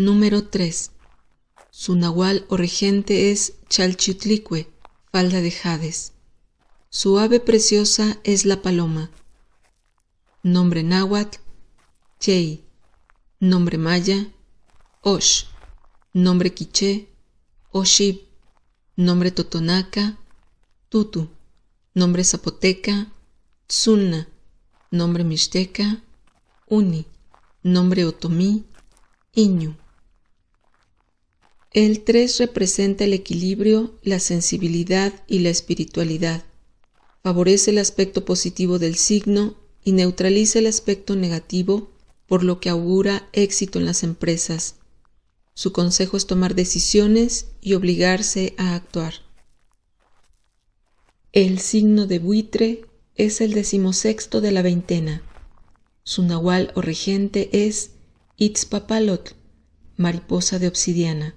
Número 3. Su nahual o regente es Chalchitlique, falda de hades. Su ave preciosa es la paloma. Nombre náhuatl, Chey. Nombre maya, Osh. Nombre quiché, Oshib. Nombre totonaca, Tutu. Nombre zapoteca, Tsunna, Nombre mixteca, Uni. Nombre otomí, Iñu. El 3 representa el equilibrio, la sensibilidad y la espiritualidad. Favorece el aspecto positivo del signo y neutraliza el aspecto negativo, por lo que augura éxito en las empresas. Su consejo es tomar decisiones y obligarse a actuar. El signo de buitre es el decimosexto de la veintena. Su nahual o regente es Itzpapalotl, mariposa de obsidiana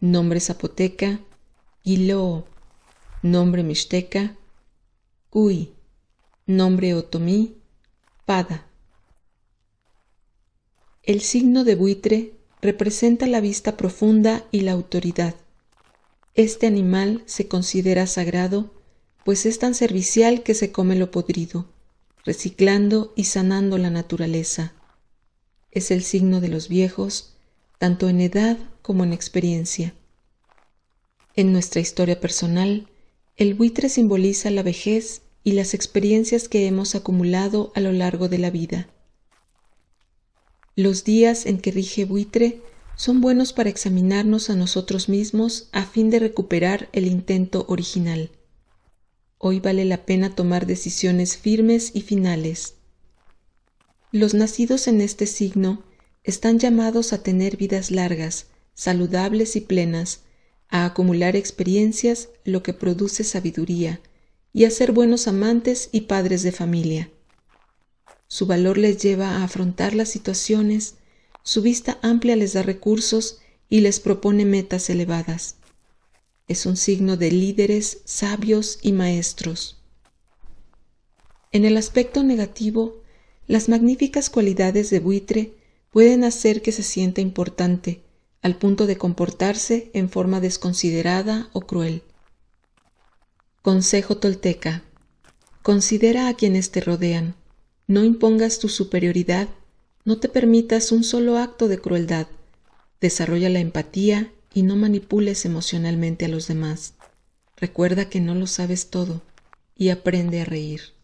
nombre zapoteca, Guilo, nombre mixteca, Cuy, nombre otomí, Pada. El signo de buitre representa la vista profunda y la autoridad. Este animal se considera sagrado, pues es tan servicial que se come lo podrido, reciclando y sanando la naturaleza. Es el signo de los viejos, tanto en edad como en experiencia. En nuestra historia personal, el buitre simboliza la vejez y las experiencias que hemos acumulado a lo largo de la vida. Los días en que rige buitre son buenos para examinarnos a nosotros mismos a fin de recuperar el intento original. Hoy vale la pena tomar decisiones firmes y finales. Los nacidos en este signo están llamados a tener vidas largas, saludables y plenas, a acumular experiencias, lo que produce sabiduría, y a ser buenos amantes y padres de familia. Su valor les lleva a afrontar las situaciones, su vista amplia les da recursos y les propone metas elevadas. Es un signo de líderes, sabios y maestros. En el aspecto negativo, las magníficas cualidades de buitre pueden hacer que se sienta importante, al punto de comportarse en forma desconsiderada o cruel. Consejo tolteca. Considera a quienes te rodean. No impongas tu superioridad, no te permitas un solo acto de crueldad. Desarrolla la empatía y no manipules emocionalmente a los demás. Recuerda que no lo sabes todo y aprende a reír.